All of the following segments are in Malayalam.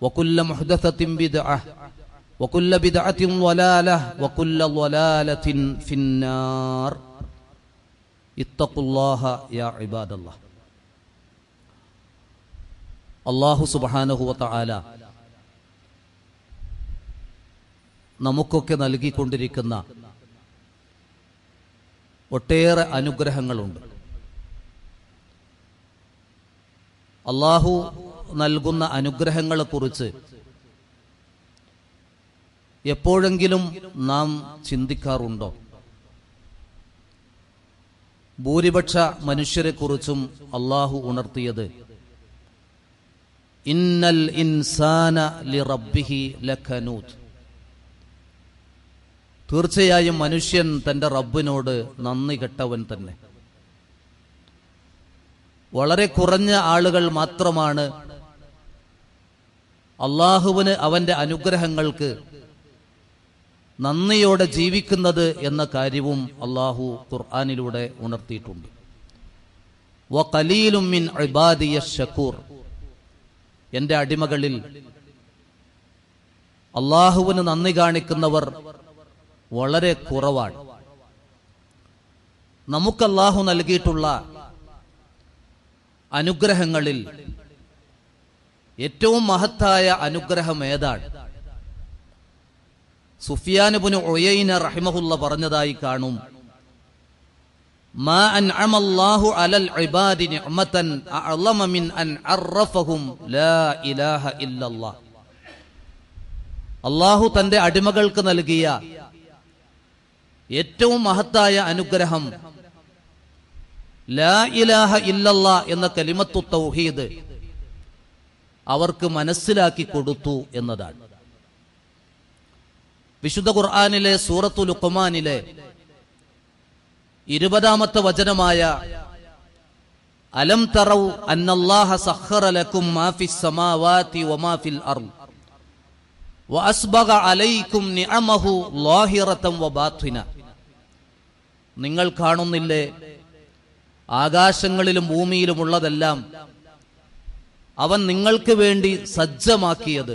وكل محدثة بدعة وكل بدعة ضلالة وكل ضلالة في النار اتقوا الله يا عباد الله അള്ളാഹു സുബാനഹുവ താല നമുക്കൊക്കെ നൽകിക്കൊണ്ടിരിക്കുന്ന ഒട്ടേറെ അനുഗ്രഹങ്ങളുണ്ട് അള്ളാഹു നൽകുന്ന അനുഗ്രഹങ്ങളെക്കുറിച്ച് എപ്പോഴെങ്കിലും നാം ചിന്തിക്കാറുണ്ടോ ഭൂരിപക്ഷ മനുഷ്യരെക്കുറിച്ചും അള്ളാഹു ഉണർത്തിയത് ഇന്നൽ ഇൻസാന ലിറബ്ബിഹി ലഖനൂത് തീർച്ചയായും മനുഷ്യൻ തൻ്റെ റബ്ബിനോട് നന്ദി കെട്ടവൻ തന്നെ വളരെ കുറഞ്ഞ ആളുകൾ മാത്രമാണ് അള്ളാഹുവിന് അവൻ്റെ അനുഗ്രഹങ്ങൾക്ക് നന്ദിയോടെ ജീവിക്കുന്നത് എന്ന കാര്യവും അള്ളാഹു ഖുർആാനിലൂടെ ഉണർത്തിയിട്ടുണ്ട് വ മിൻ ഷക്കൂർ എൻ്റെ അടിമകളിൽ അള്ളാഹുവിന് നന്ദി കാണിക്കുന്നവർ വളരെ കുറവാണ് നമുക്ക് അള്ളാഹു നൽകിയിട്ടുള്ള അനുഗ്രഹങ്ങളിൽ ഏറ്റവും മഹത്തായ അനുഗ്രഹം ഏതാണ് സുഫിയാനുബുന് ഒയൈന റഹിമഹുള്ള പറഞ്ഞതായി കാണും അള്ളാഹു തന്റെ അടിമകൾക്ക് നൽകിയ ഏറ്റവും മഹത്തായ അനുഗ്രഹം ലാ ഇലാഹ ഇല്ലല്ല എന്ന കലിമത്തു തൗഹീദ് അവർക്ക് മനസ്സിലാക്കി കൊടുത്തു എന്നതാണ് വിശുദ്ധ ഖുർആാനിലെ സൂറത്തു ലുക്കുമാനിലെ ഇരുപതാമത്തെ വചനമായ അലം തറവ് അന്നല്ലാഹ മാ മാഫിസ് സമാവാതി ഫിൽ അർള് വഅസ്ബഗ അലൈക്കും നിഅമഹു ലാഹിറതം വബാത്വിന നിങ്ങൾ കാണുന്നില്ലേ ആകാശങ്ങളിലും ഭൂമിയിലുമുള്ളതെല്ലാം അവൻ നിങ്ങൾക്ക് വേണ്ടി സജ്ജമാക്കിയത്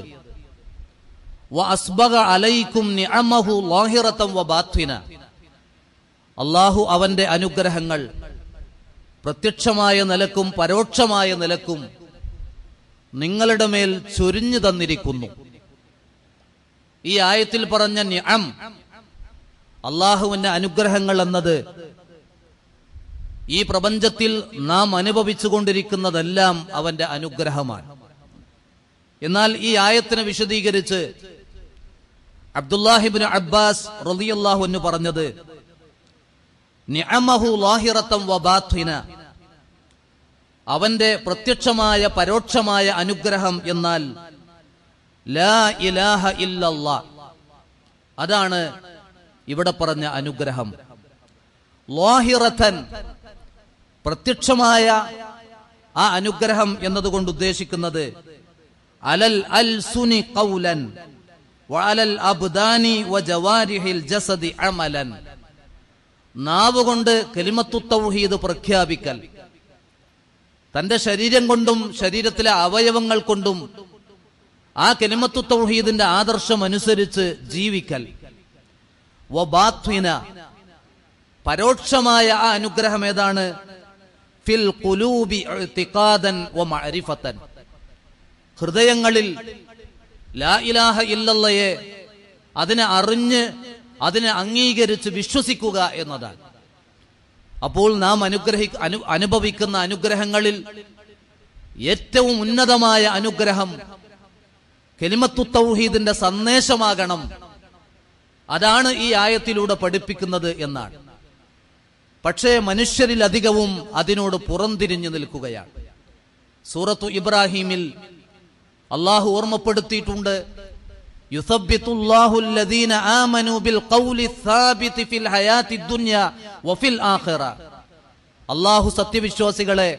അള്ളാഹു അവന്റെ അനുഗ്രഹങ്ങൾ പ്രത്യക്ഷമായ നിലക്കും പരോക്ഷമായ നിലക്കും നിങ്ങളുടെ മേൽ ചൊരിഞ്ഞു തന്നിരിക്കുന്നു ഈ ആയത്തിൽ പറഞ്ഞ അള്ളാഹുവിന്റെ അനുഗ്രഹങ്ങൾ എന്നത് ഈ പ്രപഞ്ചത്തിൽ നാം അനുഭവിച്ചുകൊണ്ടിരിക്കുന്നതെല്ലാം അവന്റെ അനുഗ്രഹമാണ് എന്നാൽ ഈ ആയത്തിനെ വിശദീകരിച്ച് അബ്ദുല്ലാഹിബിൻ അബ്ബാസ് റലിയല്ലാഹു എന്ന് പറഞ്ഞത് അവന്റെ പ്രത്യക്ഷമായ പരോക്ഷമായ അനുഗ്രഹം എന്നാൽ ലാ ഇലാഹ ഇല്ലല്ലാ അതാണ് ഇവിടെ പറഞ്ഞ അനുഗ്രഹം പ്രത്യക്ഷമായ ആ അനുഗ്രഹം എന്നതുകൊണ്ട് ഉദ്ദേശിക്കുന്നത് അലൽ അൽ സുനി കൗലൻ വഅലൽ അബ്ദാനി വജവാരിഹിൽ ജസദി അമലൻ നാവ് കൊണ്ട് കലിമത്തു തൗഹീദ് പ്രഖ്യാപിക്കൽ തന്റെ ശരീരം കൊണ്ടും ശരീരത്തിലെ അവയവങ്ങൾ കൊണ്ടും ആ കെലിമത്തു തൗഹീദിന്റെ ആദർശം അനുസരിച്ച് ജീവിക്കൽ വബാത്വിന പരോക്ഷമായ ആ അനുഗ്രഹം ഏതാണ് ഫിൽ കുലൂബി ഹൃദയങ്ങളിൽ ലാ ഇലാഹ ഇല്ലല്ലയെ അതിനെ അറിഞ്ഞ് അതിനെ അംഗീകരിച്ച് വിശ്വസിക്കുക എന്നതാണ് അപ്പോൾ നാം അനുഗ്രഹി അനു അനുഭവിക്കുന്ന അനുഗ്രഹങ്ങളിൽ ഏറ്റവും ഉന്നതമായ അനുഗ്രഹം കെലിമത്തു തൗഹീദിന്റെ സന്ദേശമാകണം അതാണ് ഈ ആയത്തിലൂടെ പഠിപ്പിക്കുന്നത് എന്നാണ് പക്ഷേ മനുഷ്യരിൽ അധികവും അതിനോട് പുറംതിരിഞ്ഞു നിൽക്കുകയാണ് സൂറത്തു ഇബ്രാഹിമിൽ അള്ളാഹു ഓർമ്മപ്പെടുത്തിയിട്ടുണ്ട് അള്ളാഹു സത്യവിശ്വാസികളെ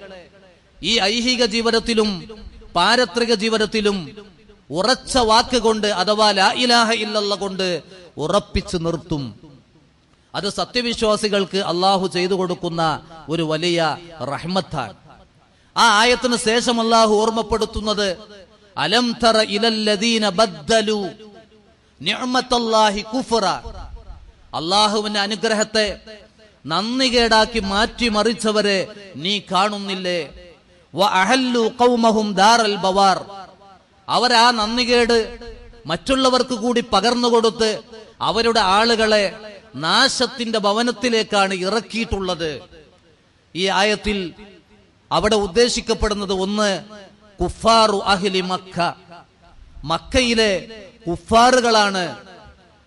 ഈ ഐഹിക ജീവിതത്തിലും പാരത്രിക ജീവിതത്തിലും ഉറച്ച കൊണ്ട് അഥവാ ലാ ഇലാഹ ഇല്ലല്ല കൊണ്ട് ഉറപ്പിച്ചു നിർത്തും അത് സത്യവിശ്വാസികൾക്ക് അള്ളാഹു ചെയ്തു കൊടുക്കുന്ന ഒരു വലിയ റഹ്മത്താണ് ആ ആയത്തിന് ശേഷം അള്ളാഹു ഓർമ്മപ്പെടുത്തുന്നത് അലം തറ ബദ്ദലു കുഫറ അള്ളാഹുവിന്റെ അനുഗ്രഹത്തെ നന്ദി കേടാക്കി മറിച്ചവരെ നീ കാണുന്നില്ലേ ദാറൽ ബവാർ അവരാ നന്ദികേട് മറ്റുള്ളവർക്ക് കൂടി പകർന്നു കൊടുത്ത് അവരുടെ ആളുകളെ നാശത്തിന്റെ ഭവനത്തിലേക്കാണ് ഇറക്കിയിട്ടുള്ളത് ഈ ആയത്തിൽ അവിടെ ഉദ്ദേശിക്കപ്പെടുന്നത് ഒന്ന് കുഫാറു അഹ്ലി മക്ക മക്കയിലെ കുഫാറുകളാണ്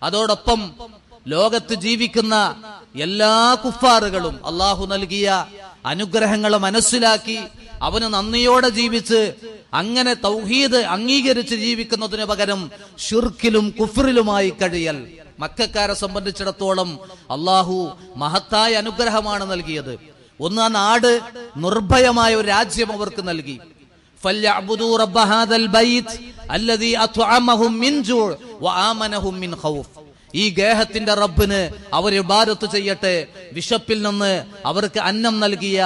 അതോടൊപ്പം ലോകത്ത് ജീവിക്കുന്ന എല്ലാ കുഫാറുകളും അള്ളാഹു നൽകിയ അനുഗ്രഹങ്ങൾ മനസ്സിലാക്കി അവന് നന്ദിയോടെ ജീവിച്ച് അങ്ങനെ തൗഹീദ് അംഗീകരിച്ച് ജീവിക്കുന്നതിന് പകരം ഷിർക്കിലും കുഫറിലുമായി കഴിയൽ മക്കാരെ സംബന്ധിച്ചിടത്തോളം അള്ളാഹു മഹത്തായ അനുഗ്രഹമാണ് നൽകിയത് ഒന്ന് ആ നാട് നിർഭയമായ ഒരു രാജ്യം അവർക്ക് നൽകി ഈ ഗേഹത്തിന്റെ റബ്ബിന് അവർ ഇബാദത്ത് ചെയ്യട്ടെ വിശപ്പിൽ നിന്ന് അവർക്ക് അന്നം നൽകിയ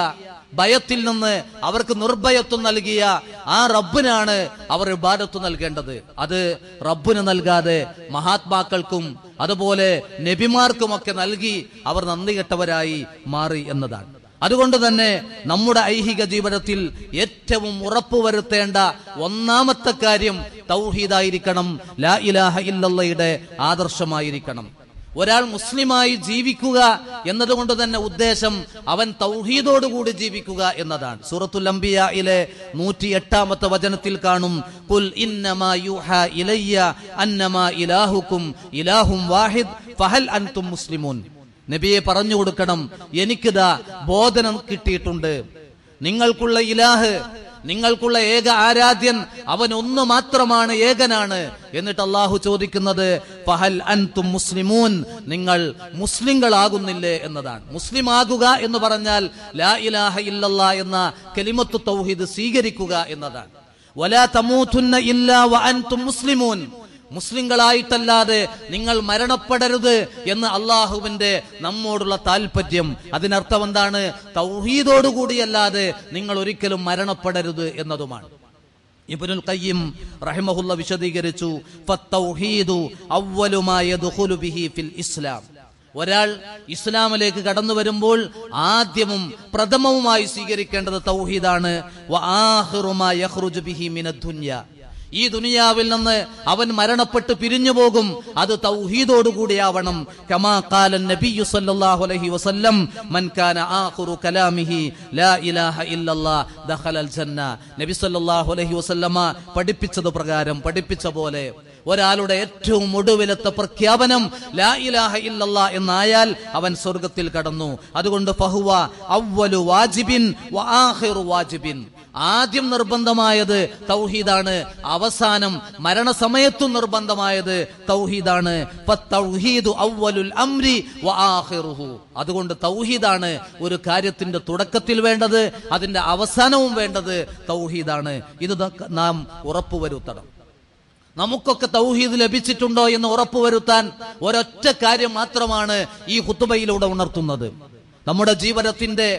ഭയത്തിൽ നിന്ന് അവർക്ക് നിർഭയത്വം നൽകിയ ആ റബ്ബിനാണ് അവർ ഇബാദത്ത് നൽകേണ്ടത് അത് റബ്ബിന് നൽകാതെ മഹാത്മാക്കൾക്കും അതുപോലെ നബിമാർക്കുമൊക്കെ നൽകി അവർ നന്ദി കെട്ടവരായി മാറി എന്നതാണ് അതുകൊണ്ട് തന്നെ നമ്മുടെ ഐഹിക ജീവിതത്തിൽ ഏറ്റവും വരുത്തേണ്ട ഒന്നാമത്തെ കാര്യം തൗഹീദായിരിക്കണം ലാ ഇലാഹ ഇല്ലയുടെ ആദർശമായിരിക്കണം ഒരാൾ മുസ്ലിമായി ജീവിക്കുക എന്നതുകൊണ്ട് തന്നെ ഉദ്ദേശം അവൻ തൗഹീദോടുകൂടി ജീവിക്കുക എന്നതാണ് സൂറത്തുൽ അംബിയയിലെ നൂറ്റി എട്ടാമത്തെ വചനത്തിൽ കാണും കുൽ ഇന്നമാ ഇലാഹും വാഹിദ് ഫഹൽ അൻതും മുസ്ലിമൂൻ നബിയെ പറഞ്ഞു കൊടുക്കണം എനിക്കിതാ ബോധനം കിട്ടിയിട്ടുണ്ട് നിങ്ങൾക്കുള്ള ഇലാഹ് നിങ്ങൾക്കുള്ള ഏക ആരാധ്യൻ അവൻ ഒന്ന് മാത്രമാണ് ഏകനാണ് എന്നിട്ട് അള്ളാഹു ചോദിക്കുന്നത് ഫഹൽ അൻതും മുസ്ലിമൂൻ നിങ്ങൾ മുസ്ലിങ്ങളാകുന്നില്ലേ എന്നതാണ് മുസ്ലിം ആകുക എന്ന് പറഞ്ഞാൽ ലാ ഇലാഹ ഇല്ലല്ല എന്ന കെലിമത്ത് തൗഹീദ് സ്വീകരിക്കുക എന്നതാണ് വലാ തമൂത്തുന്ന ഇല്ലാ വ അൻതും മുസ്ലിമൂൻ മുസ്ലിങ്ങളായിട്ടല്ലാതെ നിങ്ങൾ മരണപ്പെടരുത് എന്ന് അള്ളാഹുവിന്റെ നമ്മോടുള്ള താല്പര്യം അതിനർത്ഥം എന്താണ് കൂടിയല്ലാതെ നിങ്ങൾ ഒരിക്കലും മരണപ്പെടരുത് എന്നതുമാണ് ഇബ്നുൽ ഖയ്യിം റഹിമഹുല്ല വിശദീകരിച്ചു ബിഹി ഫിൽ ഇസ്ലാം ഒരാൾ ഇസ്ലാമിലേക്ക് കടന്നു വരുമ്പോൾ ആദ്യവും പ്രഥമവുമായി സ്വീകരിക്കേണ്ടത് തൗഹീദാണ് ബിഹി ഈ ദുനിയാവിൽ നിന്ന് അവൻ മരണപ്പെട്ട് പിരിഞ്ഞു പോകും അത് തൗഹീദോടുകൂടിയാവണം കമാകാലൻ നബിയു സല്ലല്ലാഹു അലൈഹി വസല്ലം മൻ കാന ആഖിറു കലാമിഹി ലാ ഇലാഹ ഇല്ലല്ലാഹ് ദഖലൽ ജന്ന നബി സല്ലല്ലാഹു അലൈഹി വസല്ലമ പഠിപ്പിച്ചത് പ്രകാരം പഠിപ്പിച്ച പോലെ ഒരാളുടെ ഏറ്റവും ഒടുവിലത്തെ പ്രഖ്യാപനം ലാ ഇലാഹ ഇല്ലല്ലാ എന്നായാൽ അവൻ സ്വർഗത്തിൽ കടന്നു അതുകൊണ്ട് ഫഹുവ അവ്വലു വാജിബിൻ വാജിബിൻ ആദ്യം നിർബന്ധമായത് തൗഹീദാണ് അവസാനം മരണസമയത്തും നിർബന്ധമായത് തൗഹീദാണ് അംരി അതുകൊണ്ട് തൗഹീദാണ് ഒരു കാര്യത്തിന്റെ തുടക്കത്തിൽ വേണ്ടത് അതിന്റെ അവസാനവും വേണ്ടത് തൗഹീദാണ് ഇത് നാം ഉറപ്പുവരുത്തണം നമുക്കൊക്കെ തൗഹീദ് ലഭിച്ചിട്ടുണ്ടോ എന്ന് ഉറപ്പുവരുത്താൻ ഒരൊറ്റ കാര്യം മാത്രമാണ് ഈ ഹുത്തുബയിലൂടെ ഉണർത്തുന്നത് നമ്മുടെ ജീവിതത്തിന്റെ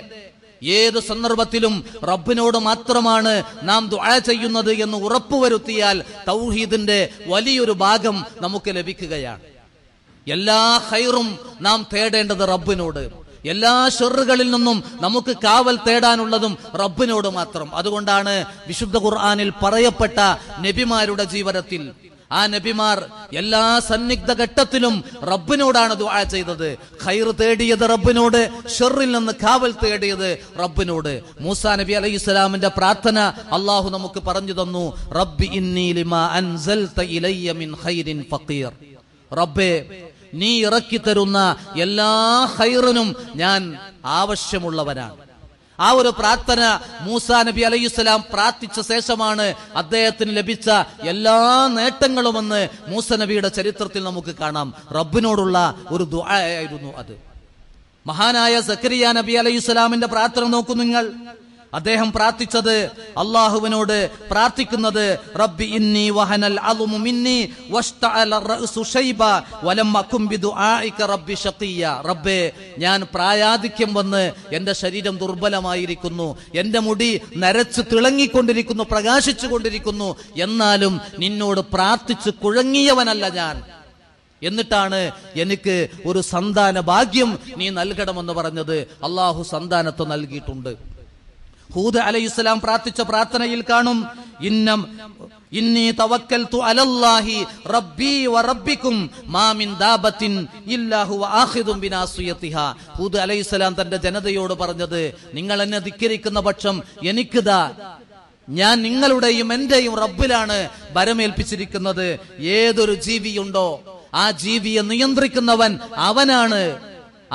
ഏത് സന്ദർഭത്തിലും റബ്ബിനോട് മാത്രമാണ് നാം ദുആ ചെയ്യുന്നത് എന്ന് ഉറപ്പുവരുത്തിയാൽ തൗഹീദിന്റെ വലിയൊരു ഭാഗം നമുക്ക് ലഭിക്കുകയാണ് എല്ലാ ഹൈറും നാം തേടേണ്ടത് റബ്ബിനോട് എല്ലാ ഷെറുകളിൽ നിന്നും നമുക്ക് കാവൽ തേടാനുള്ളതും റബ്ബിനോട് മാത്രം അതുകൊണ്ടാണ് വിശുദ്ധ ഖുർആാനിൽ പറയപ്പെട്ട നബിമാരുടെ ജീവിതത്തിൽ ആ നബിമാർ എല്ലാ സന്നിഗ്ധ ഘട്ടത്തിലും റബ്ബിനോടാണ് ദുആ ചെയ്തത് ഖൈർ തേടിയത് റബ്ബിനോട് ഷെറിൽ നിന്ന് കാവൽ തേടിയത് റബ്ബിനോട് മൂസാ നബി അലൈഹി ഇസ്ലാമിന്റെ പ്രാർത്ഥന അള്ളാഹു നമുക്ക് പറഞ്ഞു തന്നു റബ്ബി ഇന്നീ ലിമാ അൻസൽത ഇലയ്യ മിൻ ഖൈരിൻ ഫഖീർ റബ്ബേ നീ ഇറക്കി തരുന്ന എല്ലാ ഹൈറിനും ഞാൻ ആവശ്യമുള്ളവനാണ് ആ ഒരു പ്രാർത്ഥന മൂസാ നബി അലൈസ്ലാം പ്രാർത്ഥിച്ച ശേഷമാണ് അദ്ദേഹത്തിന് ലഭിച്ച എല്ലാ നേട്ടങ്ങളുമെന്ന് മൂസ നബിയുടെ ചരിത്രത്തിൽ നമുക്ക് കാണാം റബ്ബിനോടുള്ള ഒരു ദുആയായിരുന്നു അത് മഹാനായ സക്കരിയ നബി അലൈഹിസ്സലാമിന്റെ പ്രാർത്ഥന നോക്കൂ നിങ്ങൾ അദ്ദേഹം പ്രാർത്ഥിച്ചത് അള്ളാഹുവിനോട് പ്രാർത്ഥിക്കുന്നത് റബ്ബി ഇന്നി വഹനൽ മിന്നി ഷൈബ വലം ദുആഇക റബ്ബി ഷഖിയ റബ്ബേ ഞാൻ പ്രായാധിക്യം വന്ന് എൻ്റെ ശരീരം ദുർബലമായിരിക്കുന്നു എൻ്റെ മുടി നരച്ച് തിളങ്ങിക്കൊണ്ടിരിക്കുന്നു പ്രകാശിച്ചു കൊണ്ടിരിക്കുന്നു എന്നാലും നിന്നോട് പ്രാർത്ഥിച്ച് കുഴങ്ങിയവനല്ല ഞാൻ എന്നിട്ടാണ് എനിക്ക് ഒരു സന്താന ഭാഗ്യം നീ നൽകണമെന്ന് പറഞ്ഞത് അള്ളാഹു സന്താനത്തെ നൽകിയിട്ടുണ്ട് ഹൂദ് അലൈഹിസ്സലാം പ്രാർത്ഥിച്ച പ്രാർത്ഥനയിൽ കാണും ഇന്നം ഇന്നി തവക്കൽതു അലല്ലാഹി റബ്ബി വ റബ്ബിക്കും മാമിൻ ദാബത്തിൻ ഇല്ലാഹു വ ആഖിദും ബിനാസുയതിഹ ഹൂദ് അലൈഹിസ്സലാം തന്റെ ജനതയോട് പറഞ്ഞത് നിങ്ങൾ എന്നെ ധിക്കരിക്കുന്ന പക്ഷം എനിക്കിതാ ഞാൻ നിങ്ങളുടെയും എന്റെയും റബ്ബിലാണ് ഭരമേൽപ്പിച്ചിരിക്കുന്നത് ഏതൊരു ജീവിയുണ്ടോ ആ ജീവിയെ നിയന്ത്രിക്കുന്നവൻ അവനാണ്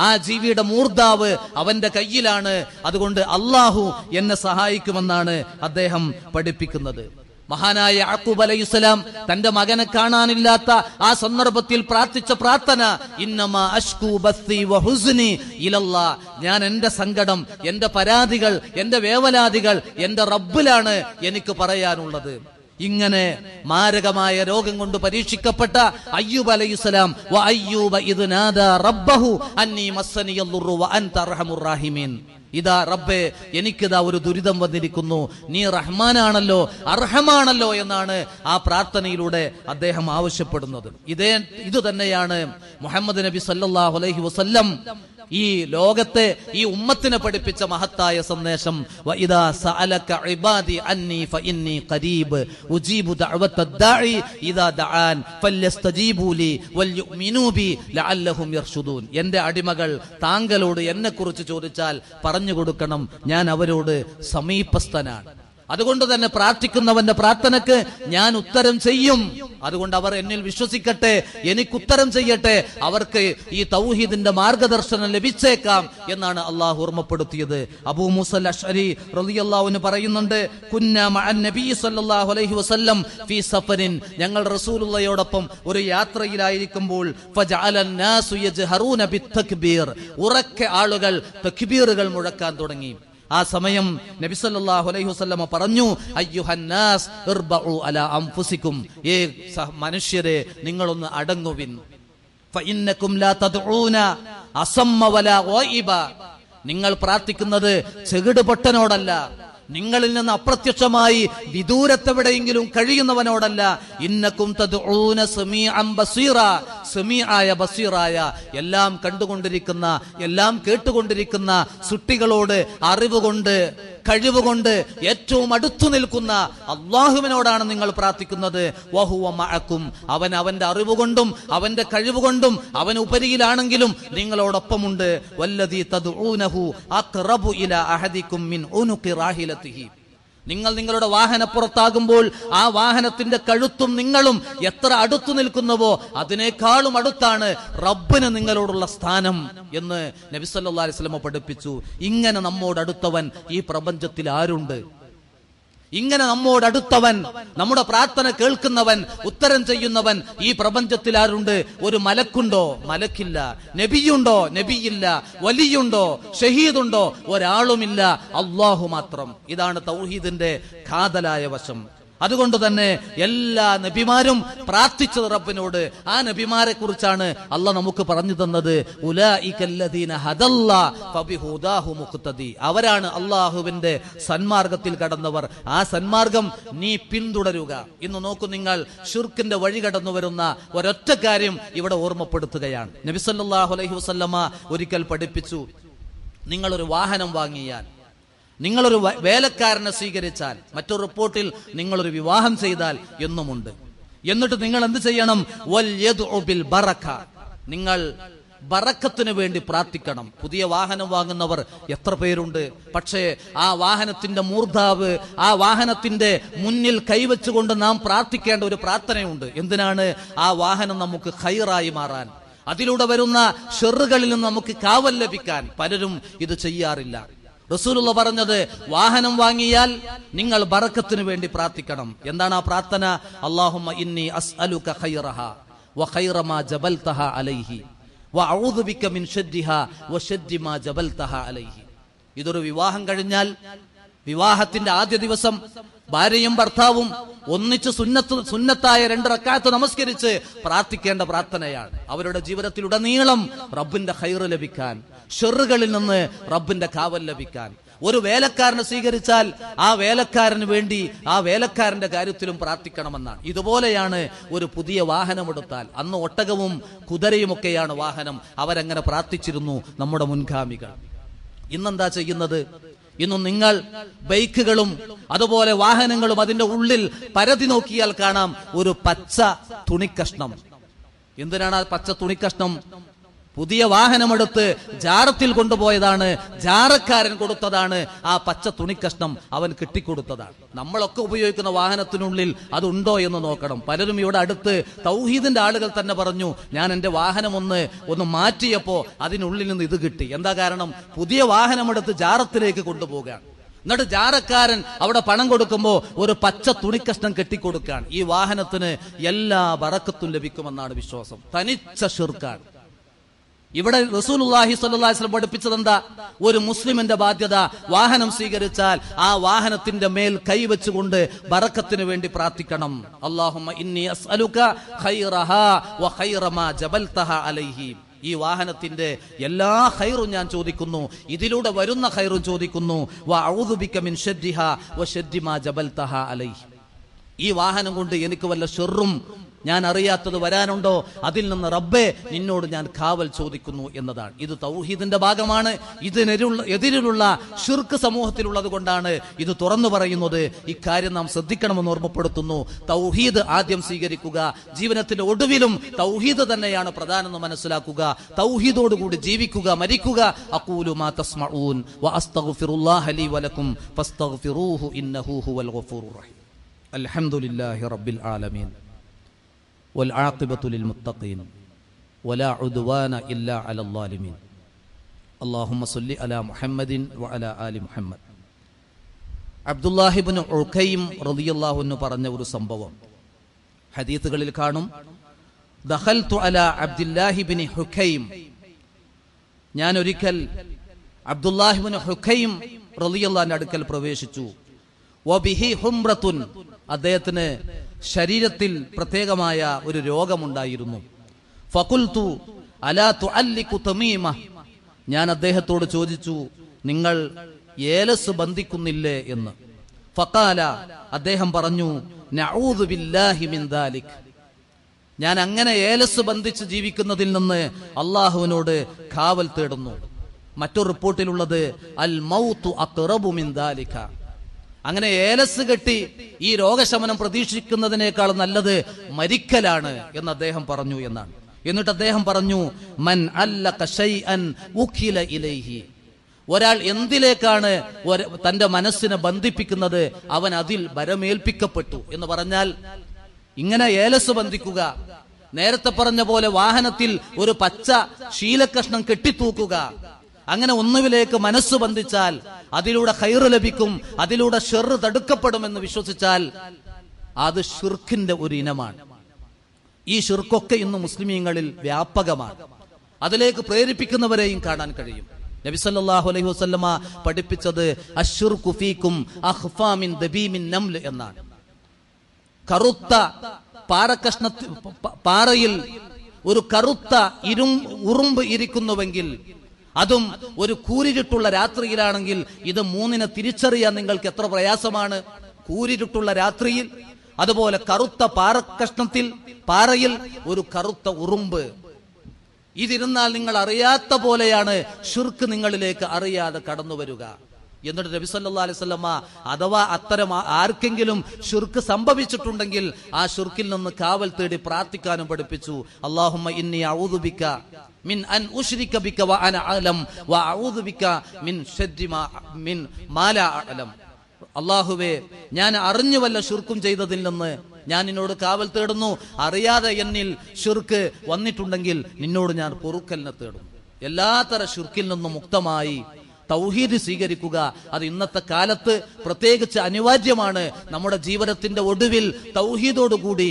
ആ ജീവിയുടെ മൂർദാവ് അവന്റെ കയ്യിലാണ് അതുകൊണ്ട് അള്ളാഹു എന്നെ സഹായിക്കുമെന്നാണ് അദ്ദേഹം പഠിപ്പിക്കുന്നത് മഹാനായ അക്കൂബ് അലൈഹിസ്സലാം തന്റെ മകനെ കാണാനില്ലാത്ത ആ സന്ദർഭത്തിൽ പ്രാർത്ഥിച്ച പ്രാർത്ഥന ഇന്നമ അഷ്കൂ ഞാൻ എന്റെ സങ്കടം എന്റെ പരാതികൾ എന്റെ വേവലാതികൾ എന്റെ റബ്ബിലാണ് എനിക്ക് പറയാനുള്ളത് ഇങ്ങനെ മാരകമായ രോഗം കൊണ്ട് പരീക്ഷിക്കപ്പെട്ട അയ്യൂബ് അലൈഹിസ്സലാം വ റബ്ബഹു അന്നി വ അൻത അർഹമുർ റഹീമീൻ ഇതാ റബ്ബെ എനിക്കിതാ ഒരു ദുരിതം വന്നിരിക്കുന്നു നീ റഹ്മാനാണല്ലോ അർഹമാണല്ലോ എന്നാണ് ആ പ്രാർത്ഥനയിലൂടെ അദ്ദേഹം ആവശ്യപ്പെടുന്നത് ഇതേ ഇത് തന്നെയാണ് മുഹമ്മദ് നബി സല്ലല്ലാഹു അലൈഹി വസല്ലം ഈ ലോകത്തെ ഈ ഉമ്മത്തിനെ പഠിപ്പിച്ച മഹത്തായ സന്ദേശം എന്റെ അടിമകൾ താങ്കളോട് എന്നെ കുറിച്ച് ചോദിച്ചാൽ പറഞ്ഞു കൊടുക്കണം ഞാൻ അവരോട് സമീപസ്ഥനാണ് അതുകൊണ്ട് തന്നെ പ്രാർത്ഥിക്കുന്നവന്റെ പ്രാർത്ഥനക്ക് ഞാൻ ഉത്തരം ചെയ്യും അതുകൊണ്ട് അവർ എന്നിൽ വിശ്വസിക്കട്ടെ എനിക്ക് ഉത്തരം ചെയ്യട്ടെ അവർക്ക് ഈ തൗഹീദിന്റെ മാർഗദർശനം ലഭിച്ചേക്കാം എന്നാണ് അള്ളാഹു ഓർമ്മപ്പെടുത്തിയത് അബൂ മുസലിന് അഷ്അരി പറയുന്നുണ്ട് കുന്ന സല്ലല്ലാഹു അലൈഹി വസല്ലം സഫരിൻ ഞങ്ങൾ റസൂലുള്ളയോടൊപ്പം ഒരു യാത്രയിലായിരിക്കുമ്പോൾ ഉറക്കെ ആളുകൾ തക്ബീറുകൾ മുഴക്കാൻ തുടങ്ങി ആ സമയം നബിസല്ലാഹു അലൈഹി വസ്ലമ പറഞ്ഞു അയ്യുഹന്നാസ് അലാ അംഫുസിക്കും ഏ മനുഷ്യരെ നിങ്ങളൊന്ന് അടങ്ങുവിൻ നിങ്ങൾ പ്രാർത്ഥിക്കുന്നത് ചെകിട് പൊട്ടനോടല്ല നിങ്ങളിൽ നിന്ന് അപ്രത്യക്ഷമായി വിദൂരത്തെവിടെയെങ്കിലും കഴിയുന്നവനോടല്ല ഇന്നക്കും ബസീറായ എല്ലാം കണ്ടുകൊണ്ടിരിക്കുന്ന എല്ലാം കേട്ടുകൊണ്ടിരിക്കുന്ന സുട്ടികളോട് അറിവുകൊണ്ട് കൊണ്ട് കഴിവുകൊണ്ട് ഏറ്റവും അടുത്തു നിൽക്കുന്ന അള്ളാഹുവിനോടാണ് നിങ്ങൾ പ്രാർത്ഥിക്കുന്നത് വഹുവ അവൻ അവന്റെ അറിവുകൊണ്ടും അവന്റെ കഴിവുകൊണ്ടും അവൻ ഉപരിയിലാണെങ്കിലും നിങ്ങളോടൊപ്പമുണ്ട് വല്ലതി തദ് ഊനഹു അഖ്റബു ഇല അഹദിക്കും മിൻ ഊനുക്കി റാഹിലത്തിഹി നിങ്ങൾ നിങ്ങളുടെ വാഹനപ്പുറത്താകുമ്പോൾ ആ വാഹനത്തിന്റെ കഴുത്തും നിങ്ങളും എത്ര അടുത്തു നിൽക്കുന്നുവോ അതിനേക്കാളും അടുത്താണ് റബ്ബിന് നിങ്ങളോടുള്ള സ്ഥാനം എന്ന് നബിസല്ലാ അലൈഹി പഠിപ്പിച്ചു ഇങ്ങനെ നമ്മോട് അടുത്തവൻ ഈ പ്രപഞ്ചത്തിൽ ആരുണ്ട് ഇങ്ങനെ നമ്മോട് അടുത്തവൻ നമ്മുടെ പ്രാർത്ഥന കേൾക്കുന്നവൻ ഉത്തരം ചെയ്യുന്നവൻ ഈ പ്രപഞ്ചത്തിൽ ആരുണ്ട് ഒരു മലക്കുണ്ടോ മലക്കില്ല നബിയുണ്ടോ നബിയില്ല വലിയുണ്ടോ ഷഹീദുണ്ടോ ഒരാളുമില്ല അള്ളാഹു മാത്രം ഇതാണ് തൗഹീദിന്റെ ഖാതലായ വശം അതുകൊണ്ട് തന്നെ എല്ലാ നബിമാരും പ്രാർത്ഥിച്ചത് റബ്ബിനോട് ആ നബിമാരെ കുറിച്ചാണ് അല്ല നമുക്ക് പറഞ്ഞു തന്നത് അവരാണ് അള്ളാഹുവിന്റെ സന്മാർഗത്തിൽ കടന്നവർ ആ സന്മാർഗം നീ പിന്തുടരുക ഇന്ന് നോക്കൂ നിങ്ങൾ ഷുർഖിന്റെ വഴി കടന്നു വരുന്ന ഒരൊറ്റ കാര്യം ഇവിടെ ഓർമ്മപ്പെടുത്തുകയാണ് നബിസല്ലാഹു അലൈഹി വസ്ല്ലമ്മ ഒരിക്കൽ പഠിപ്പിച്ചു നിങ്ങളൊരു വാഹനം വാങ്ങിയാൽ നിങ്ങളൊരു വേലക്കാരനെ സ്വീകരിച്ചാൽ മറ്റൊരു റിപ്പോർട്ടിൽ നിങ്ങളൊരു വിവാഹം ചെയ്താൽ എന്നുമുണ്ട് എന്നിട്ട് നിങ്ങൾ എന്ത് ചെയ്യണം വൽ ബറക്ക നിങ്ങൾ ബറക്കത്തിന് വേണ്ടി പ്രാർത്ഥിക്കണം പുതിയ വാഹനം വാങ്ങുന്നവർ എത്ര പേരുണ്ട് പക്ഷേ ആ വാഹനത്തിന്റെ മൂർധാവ് ആ വാഹനത്തിന്റെ മുന്നിൽ കൈവച്ചുകൊണ്ട് നാം പ്രാർത്ഥിക്കേണ്ട ഒരു പ്രാർത്ഥനയുണ്ട് എന്തിനാണ് ആ വാഹനം നമുക്ക് ഹൈറായി മാറാൻ അതിലൂടെ വരുന്ന ഷെറുകളിൽ നിന്ന് നമുക്ക് കാവൽ ലഭിക്കാൻ പലരും ഇത് ചെയ്യാറില്ല റസൂലുള്ള പറഞ്ഞത് വാഹനം വാങ്ങിയാൽ നിങ്ങൾ ബറക്കത്തിന് വേണ്ടി പ്രാർത്ഥിക്കണം എന്താണ് ആ പ്രാർത്ഥന അല്ലാഹുമ്മ ഇന്നി അസ്അലുക ഖൈറഹ ഖൈറ മാ ജബൽതഹ അലൈഹി ഔദു ബിക മിൻ ശദ്ദിഹ വശദ്ദി മാ ജബൽതഹ അലൈഹി ഇതൊരു വിവാഹം കഴിഞ്ഞാൽ വിവാഹത്തിന്റെ ആദ്യ ദിവസം ഭാര്യയും ഭർത്താവും ഒന്നിച്ച് സുന്നത്ത് സുന്നത്തായ രണ്ട് റക്കാത്ത് നമസ്കരിച്ച് പ്രാർത്ഥിക്കേണ്ട പ്രാർത്ഥനയാണ് അവരുടെ ജീവിതത്തിലുടനീളം റബ്ബിന്റെ ഹൈറ് ലഭിക്കാൻ ഷെറുകളിൽ നിന്ന് റബ്ബിന്റെ കാവൽ ലഭിക്കാൻ ഒരു വേലക്കാരനെ സ്വീകരിച്ചാൽ ആ വേലക്കാരന് വേണ്ടി ആ വേലക്കാരന്റെ കാര്യത്തിലും പ്രാർത്ഥിക്കണമെന്നാണ് ഇതുപോലെയാണ് ഒരു പുതിയ വാഹനം എടുത്താൽ അന്ന് ഒട്ടകവും കുതിരയും ഒക്കെയാണ് വാഹനം അവരങ്ങനെ പ്രാർത്ഥിച്ചിരുന്നു നമ്മുടെ മുൻഗാമികൾ ഇന്നെന്താ ചെയ്യുന്നത് ഇന്ന് നിങ്ങൾ ബൈക്കുകളും അതുപോലെ വാഹനങ്ങളും അതിന്റെ ഉള്ളിൽ പരതി നോക്കിയാൽ കാണാം ഒരു പച്ച തുണിക്കഷ്ണം എന്തിനാണ് ആ പച്ച തുണിക്കഷ്ണം പുതിയ വാഹനമെടുത്ത് ജാറത്തിൽ കൊണ്ടുപോയതാണ് ജാറക്കാരൻ കൊടുത്തതാണ് ആ പച്ച തുണിക്കഷ്ണം അവൻ കിട്ടിക്കൊടുത്തതാണ് നമ്മളൊക്കെ ഉപയോഗിക്കുന്ന വാഹനത്തിനുള്ളിൽ അതുണ്ടോ എന്ന് നോക്കണം പലരും ഇവിടെ അടുത്ത് തൗഹീദിന്റെ ആളുകൾ തന്നെ പറഞ്ഞു ഞാൻ എന്റെ വാഹനം ഒന്ന് ഒന്ന് മാറ്റിയപ്പോൾ അതിനുള്ളിൽ നിന്ന് ഇത് കിട്ടി എന്താ കാരണം പുതിയ വാഹനമെടുത്ത് ജാറത്തിലേക്ക് കൊണ്ടുപോകാൻ എന്നിട്ട് ജാറക്കാരൻ അവിടെ പണം കൊടുക്കുമ്പോൾ ഒരു പച്ച തുണിക്കഷ്ണം കെട്ടിക്കൊടുക്കുകയാണ് ഈ വാഹനത്തിന് എല്ലാ വറക്കത്തും ലഭിക്കുമെന്നാണ് വിശ്വാസം തനിച്ച ഷിർക്കാണ് ഇവിടെ റസൂൽ അള്ളാഹി സ്വല്ലാസ്ലം പഠിപ്പിച്ചത് എന്താ ഒരു മുസ്ലിമിന്റെ ബാധ്യത വാഹനം സ്വീകരിച്ചാൽ ആ വാഹനത്തിന്റെ മേൽ കൈവച്ചുകൊണ്ട് ബറക്കത്തിന് വേണ്ടി പ്രാർത്ഥിക്കണം അലൈഹി ഈ വാഹനത്തിന്റെ എല്ലാ ഹൈറും ഞാൻ ചോദിക്കുന്നു ഇതിലൂടെ വരുന്ന ഹൈറും ചോദിക്കുന്നു ഈ വാഹനം കൊണ്ട് എനിക്ക് വല്ല ഷെറും ഞാൻ അറിയാത്തത് വരാനുണ്ടോ അതിൽ നിന്ന് റബ്ബേ നിന്നോട് ഞാൻ കാവൽ ചോദിക്കുന്നു എന്നതാണ് ഇത് തൗഹീദിന്റെ ഭാഗമാണ് ഇതിനെതിരുള്ള എതിരിലുള്ള ഷിർക്ക് സമൂഹത്തിലുള്ളത് കൊണ്ടാണ് ഇത് തുറന്നു പറയുന്നത് ഇക്കാര്യം നാം ശ്രദ്ധിക്കണമെന്ന് ഓർമ്മപ്പെടുത്തുന്നു തൗഹീദ് ആദ്യം സ്വീകരിക്കുക ജീവിതത്തിന്റെ ഒടുവിലും തൗഹീദ് തന്നെയാണ് എന്ന് മനസ്സിലാക്കുക തൗഹീദോടുകൂടി ജീവിക്കുക മരിക്കുക അക്കൂലു മാ തസ്മഊൻ വലക്കും ഫസ്തഗ്ഫിറൂഹു ഇന്നഹു ഹുവൽ റഹീം അൽഹംദുലില്ലാഹി റബ്ബിൽ ആലമീൻ വൽ ആത്തിബത്തുലിൽ മുത്തഖീൻ ولا عدوان إلا على الظالمين اللهم صل على محمد وعلى آل محمد അബ്ദുല്ലാഹിബിന് ഉൾക്കയും റതിയല്ലാഹുന്ന് പറഞ്ഞ ഒരു സംഭവം ഹദീത്തുകളിൽ കാണും ദഹൽത്തു അല അബ്ദുല്ലാഹിബിന് ഹുഖയും ഞാൻ ഒരിക്കൽ അബ്ദുല്ലാഹിബിന് ഹുഖയും റതിയല്ലാന്റെ അടുക്കൽ പ്രവേശിച്ചു അദ്ദേഹത്തിന് ശരീരത്തിൽ പ്രത്യേകമായ ഒരു രോഗമുണ്ടായിരുന്നു ഫകുൽത്തു അലാ തുഅല്ലിഖു തമീമ ഞാൻ അദ്ദേഹത്തോട് ചോദിച്ചു നിങ്ങൾ ഏലസ് ബന്ധിക്കുന്നില്ലേ എന്ന് ഫക്കാല അദ്ദേഹം പറഞ്ഞു ഞാൻ അങ്ങനെ ഏലസ് ബന്ധിച്ച് ജീവിക്കുന്നതിൽ നിന്ന് അള്ളാഹുവിനോട് കാവൽ തേടുന്നു മറ്റൊരു റിപ്പോർട്ടിലുള്ളത് അൽ മൗത്തു അക്റബു മിൻ ദാലിക അങ്ങനെ ഏലസ് കെട്ടി ഈ രോഗശമനം പ്രതീക്ഷിക്കുന്നതിനേക്കാൾ നല്ലത് മരിക്കലാണ് എന്ന് അദ്ദേഹം പറഞ്ഞു എന്നാണ് എന്നിട്ട് അദ്ദേഹം പറഞ്ഞു മൻ ഇലൈഹി ഒരാൾ എന്തിലേക്കാണ് തന്റെ മനസ്സിനെ ബന്ധിപ്പിക്കുന്നത് അവൻ അതിൽ ബരമേൽപ്പിക്കപ്പെട്ടു എന്ന് പറഞ്ഞാൽ ഇങ്ങനെ ഏലസ് ബന്ധിക്കുക നേരത്തെ പറഞ്ഞ പോലെ വാഹനത്തിൽ ഒരു പച്ച ശീലകഷ്ണം കെട്ടിത്തൂക്കുക അങ്ങനെ ഒന്നുവിലേക്ക് മനസ്സ് ബന്ധിച്ചാൽ അതിലൂടെ ഹൈറ് ലഭിക്കും അതിലൂടെ ഷെറ് തടുക്കപ്പെടുമെന്ന് വിശ്വസിച്ചാൽ അത് ഷിർഖിന്റെ ഒരു ഇനമാണ് ഈ ഷിർക്കൊക്കെ ഇന്ന് മുസ്ലിമീങ്ങളിൽ വ്യാപകമാണ് അതിലേക്ക് പ്രേരിപ്പിക്കുന്നവരെയും കാണാൻ കഴിയും നബിസല്ലാഹു അലൈഹി വസ്ലമ പഠിപ്പിച്ചത് അഷുർ കുഫീക്കും ദബീമിൻ നംൽ എന്നാണ് കറുത്ത പാറക്കഷ്ണ പാറയിൽ ഒരു കറുത്ത ഇരും ഉറുമ്പ് ഇരിക്കുന്നുവെങ്കിൽ അതും ഒരു കൂരിരുട്ടുള്ള രാത്രിയിലാണെങ്കിൽ ഇത് മൂന്നിനെ തിരിച്ചറിയാൻ നിങ്ങൾക്ക് എത്ര പ്രയാസമാണ് കൂരിരുട്ടുള്ള രാത്രിയിൽ അതുപോലെ കറുത്ത പാറക്കഷ്ണത്തിൽ പാറയിൽ ഒരു കറുത്ത ഉറുമ്പ് ഇതിരുന്നാൽ നിങ്ങൾ അറിയാത്ത പോലെയാണ് ഷുർക്ക് നിങ്ങളിലേക്ക് അറിയാതെ കടന്നു വരിക എന്നിട്ട് നബി സല്ലാ അലൈവല്ലമ്മ അഥവാ അത്തരം ആർക്കെങ്കിലും ഷുർക്ക് സംഭവിച്ചിട്ടുണ്ടെങ്കിൽ ആ ഷുർക്കിൽ നിന്ന് കാവൽ തേടി പ്രാർത്ഥിക്കാനും പഠിപ്പിച്ചു അള്ളാഹുമ്മ ഇന്നി ഔദുബിക്ക മിൻ അൻ ഉഷ്രിക ബിക വ അന അലം വ അഊദു ബിക മിൻ ശർരി മാ മിൻ മാല അലം അള്ളാഹുവേ ഞാൻ അറിഞ്ഞു വല്ല ശുർക്കും ചെയ്തതില്ലെന്ന് ഞാൻ നിന്നോട് കാവൽ തേടുന്നു അറിയാതെ എന്നിൽ ശുർക്ക് വന്നിട്ടുണ്ടെങ്കിൽ നിന്നോട് ഞാൻ പൊറുക്കലിനെ തേടും എല്ലാത്തര ശുർക്കിൽ നിന്നും മുക്തമായി തൗഹീദ് സ്വീകരിക്കുക അത് ഇന്നത്തെ കാലത്ത് പ്രത്യേകിച്ച് അനിവാര്യമാണ് നമ്മുടെ ജീവനത്തിന്റെ ഒടുവിൽ തൗഹീദോടുകൂടി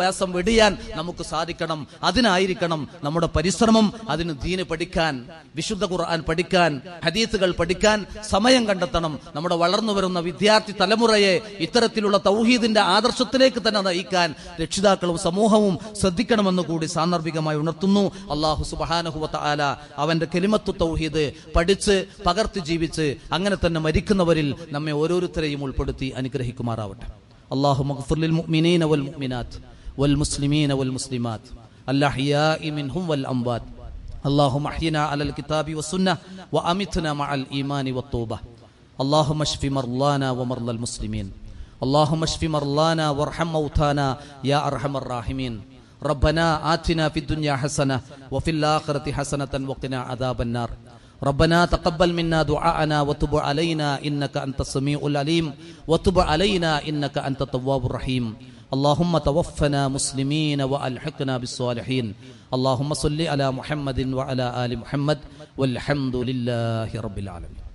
വാസം വെടിയാൻ നമുക്ക് സാധിക്കണം അതിനായിരിക്കണം നമ്മുടെ പരിശ്രമം അതിന് ദീന് പഠിക്കാൻ വിശുദ്ധ ഖുർആൻ പഠിക്കാൻ ഹദീസുകൾ പഠിക്കാൻ സമയം കണ്ടെത്തണം നമ്മുടെ വളർന്നു വരുന്ന വിദ്യാർത്ഥി തലമുറയെ ഇത്തരത്തിലുള്ള തൗഹീദിന്റെ ആദർശത്തിലേക്ക് തന്നെ നയിക്കാൻ രക്ഷിതാക്കളും സമൂഹവും ശ്രദ്ധിക്കണമെന്ന് കൂടി സാന്ദർഭികമായി ഉണർത്തുന്നു അള്ളാഹു സുബാനഹുല അവന്റെ കെലിമത്തു തൗഹീദ് പഠിച്ച് പകർത്തി ജീവിച്ച് അങ്ങനെ തന്നെ മരിക്കുന്നവരിൽ നമ്മെ ഓരോരുത്തരെയും ഉൾപ്പെടുത്തി അനുഗ്രഹിക്കുമാറാവട്ടെ അള്ളാഹു മഖ്ഫുർലിൽ മുഅ്മിനീന വൽ മുഅ്മിനാത്ത് വൽ മുസ്ലിമീന വൽ മുസ്ലിമാത്ത് അല്ലഹ്യാഇ മിൻഹും വൽ അംവാത്ത് اللهم احينا على الكتاب والسنة وأمتنا مع الإيمان والطوبة اللهم اشف مرضانا ومرضى المسلمين اللهم اشف مرضانا وارحم موتانا يا أرحم الراحمين ربنا آتنا في الدنيا حسنة وفي الآخرة حسنة وقنا عذاب النار ربنا تقبل منا دعاءنا وتب علينا إنك أنت السميع العليم وتب علينا إنك أنت التواب الرحيم اللهم توفنا مسلمين وألحقنا بالصالحين اللهم صل على محمد وعلى آل محمد والحمد لله رب العالمين